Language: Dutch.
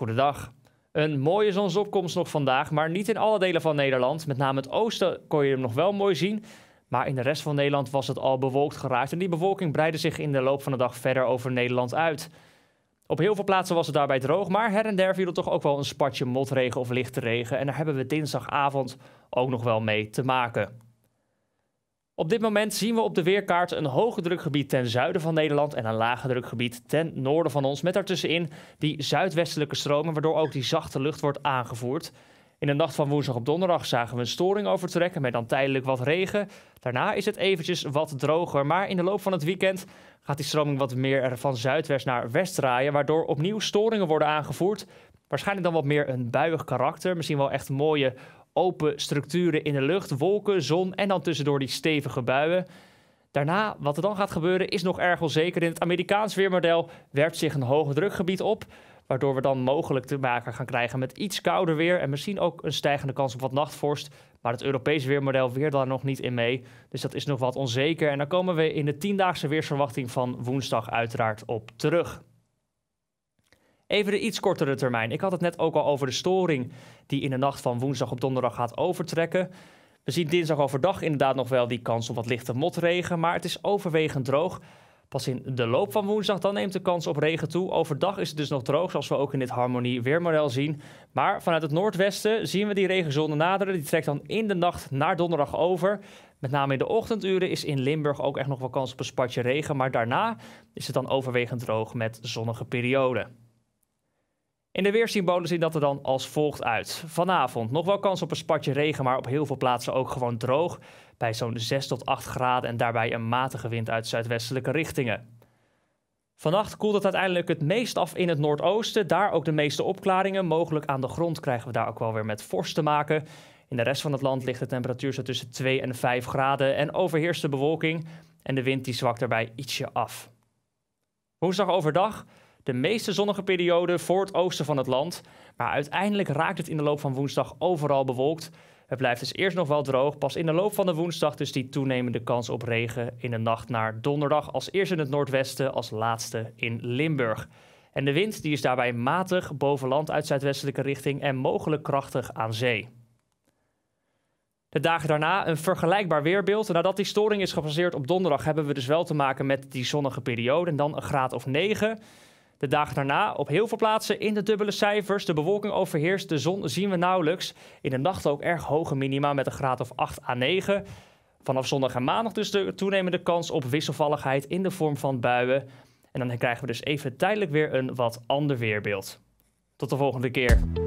Goedendag. Een mooie zonsopkomst nog vandaag, maar niet in alle delen van Nederland. Met name het oosten kon je hem nog wel mooi zien. Maar in de rest van Nederland was het al bewolkt geraakt. En die bewolking breidde zich in de loop van de dag verder over Nederland uit. Op heel veel plaatsen was het daarbij droog, maar her en der viel er toch ook wel een spatje motregen of lichte regen. En daar hebben we dinsdagavond ook nog wel mee te maken. Op dit moment zien we op de weerkaart een hoge drukgebied ten zuiden van Nederland en een lage drukgebied ten noorden van ons, met daartussenin die zuidwestelijke stromen, waardoor ook die zachte lucht wordt aangevoerd. In de nacht van woensdag op donderdag zagen we een storing overtrekken met dan tijdelijk wat regen. Daarna is het eventjes wat droger, maar in de loop van het weekend gaat die stroming wat meer van zuidwest naar west draaien, waardoor opnieuw storingen worden aangevoerd. Waarschijnlijk dan wat meer een buiig karakter, misschien wel echt mooie open structuren in de lucht, wolken, zon en dan tussendoor die stevige buien. Daarna, wat er dan gaat gebeuren, is nog erg onzeker. In het Amerikaans weermodel werpt zich een hoogdrukgebied op, waardoor we dan mogelijk te maken gaan krijgen met iets kouder weer en misschien ook een stijgende kans op wat nachtvorst. Maar het Europese weermodel weer daar nog niet in mee, dus dat is nog wat onzeker. En dan komen we in de tiendaagse weersverwachting van woensdag uiteraard op terug. Even de iets kortere termijn. Ik had het net ook al over de storing die in de nacht van woensdag op donderdag gaat overtrekken. We zien dinsdag overdag inderdaad nog wel die kans op wat lichte motregen, maar het is overwegend droog. Pas in de loop van woensdag dan neemt de kans op regen toe. Overdag is het dus nog droog, zoals we ook in dit harmonie weermodel zien. Maar vanuit het noordwesten zien we die regenzone naderen. Die trekt dan in de nacht naar donderdag over. Met name in de ochtenduren is in Limburg ook echt nog wel kans op een spatje regen. Maar daarna is het dan overwegend droog met zonnige perioden. In de weersymbolen ziet dat er dan als volgt uit. Vanavond nog wel kans op een spatje regen, maar op heel veel plaatsen ook gewoon droog. Bij zo'n 6 tot 8 graden en daarbij een matige wind uit zuidwestelijke richtingen. Vannacht koelt het uiteindelijk het meest af in het noordoosten. Daar ook de meeste opklaringen. Mogelijk aan de grond krijgen we daar ook wel weer met vorst te maken. In de rest van het land ligt de temperatuur zo tussen 2 en 5 graden en overheerst de bewolking. En de wind die zwakt daarbij ietsje af. Woensdag overdag de meeste zonnige periode voor het oosten van het land. Maar uiteindelijk raakt het in de loop van woensdag overal bewolkt. Het blijft dus eerst nog wel droog. Pas in de loop van de woensdag dus die toenemende kans op regen in de nacht naar donderdag. Als eerst in het noordwesten, als laatste in Limburg. En de wind die is daarbij matig boven land uit zuidwestelijke richting en mogelijk krachtig aan zee. De dagen daarna een vergelijkbaar weerbeeld. Nadat die storing is gebaseerd op donderdag, hebben we dus wel te maken met die zonnige periode. En dan een graad of 9. De dagen daarna op heel veel plaatsen in de dubbele cijfers. De bewolking overheerst, de zon zien we nauwelijks. In de nacht ook erg hoge minima met een graad of 8 à 9. Vanaf zondag en maandag dus de toenemende kans op wisselvalligheid in de vorm van buien. En dan krijgen we dus even tijdelijk weer een wat ander weerbeeld. Tot de volgende keer.